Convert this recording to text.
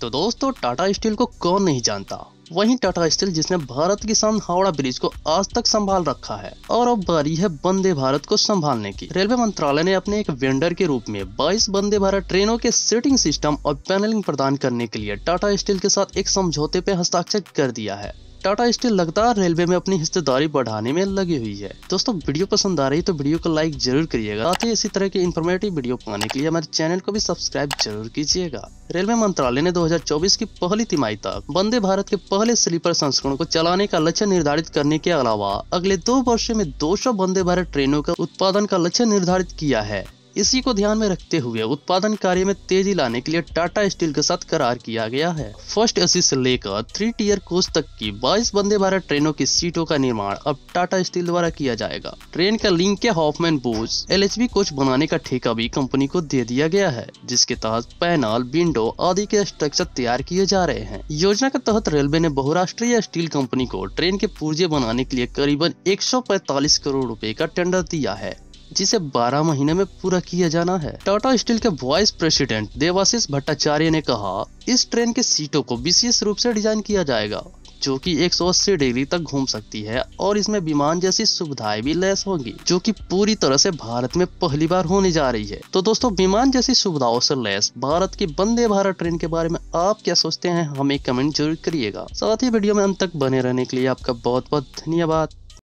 तो दोस्तों टाटा स्टील को कौन नहीं जानता वहीं टाटा स्टील जिसने भारत के सामने हावड़ा ब्रिज को आज तक संभाल रखा है और अब बारी है वंदे भारत को संभालने की रेलवे मंत्रालय ने अपने एक वेंडर के रूप में 22 वंदे भारत ट्रेनों के सीटिंग सिस्टम और पैनलिंग प्रदान करने के लिए टाटा स्टील के साथ एक समझौते पे हस्ताक्षर कर दिया है टाटा स्टील लगातार रेलवे में अपनी हिस्सेदारी बढ़ाने में लगी हुई है दोस्तों वीडियो पसंद आ रही तो वीडियो को लाइक जरूर करिएगा साथ ही इसी तरह की इन्फॉर्मेटिव वीडियो पाने के लिए हमारे चैनल को भी सब्सक्राइब जरूर कीजिएगा रेलवे मंत्रालय ने 2024 की पहली तिमाही तक वंदे भारत के पहले स्लीपर संस्करण को चलाने का लक्ष्य निर्धारित करने के अलावा अगले दो वर्ष में 200 वंदे भारत ट्रेनों का उत्पादन का लक्ष्य निर्धारित किया है इसी को ध्यान में रखते हुए उत्पादन कार्य में तेजी लाने के लिए टाटा स्टील के साथ करार किया गया है फर्स्ट एसी से लेकर थ्री टीयर कोच तक की बाईस वंदे भारत ट्रेनों की सीटों का निर्माण अब टाटा स्टील द्वारा किया जाएगा ट्रेन का लिंक के हॉफमैन बोज एल कोच बनाने का ठेका भी कंपनी को दे दिया गया है जिसके तहत पैनल विंडो आदि के स्ट्रक्चर तैयार किए जा रहे हैं योजना के तहत रेलवे ने बहुराष्ट्रीय स्टील कंपनी को ट्रेन के पुर्जे बनाने के लिए करीबन एक करोड़ रूपए का टेंडर दिया है जिसे 12 महीने में पूरा किया जाना है टाटा स्टील के वाइस प्रेसिडेंट देवाशीष भट्टाचार्य ने कहा इस ट्रेन के सीटों को विशेष रूप से डिजाइन किया जाएगा जो कि 180 डिग्री तक घूम सकती है और इसमें विमान जैसी सुविधाएं भी लैस होंगी जो कि पूरी तरह से भारत में पहली बार होने जा रही है तो दोस्तों विमान जैसी सुविधाओं से लैस भारत की वंदे भारत ट्रेन के बारे में आप क्या सोचते हैं हमें कमेंट जरूर करिएगा साथ ही वीडियो में अंत तक बने रहने के लिए आपका बहुत बहुत धन्यवाद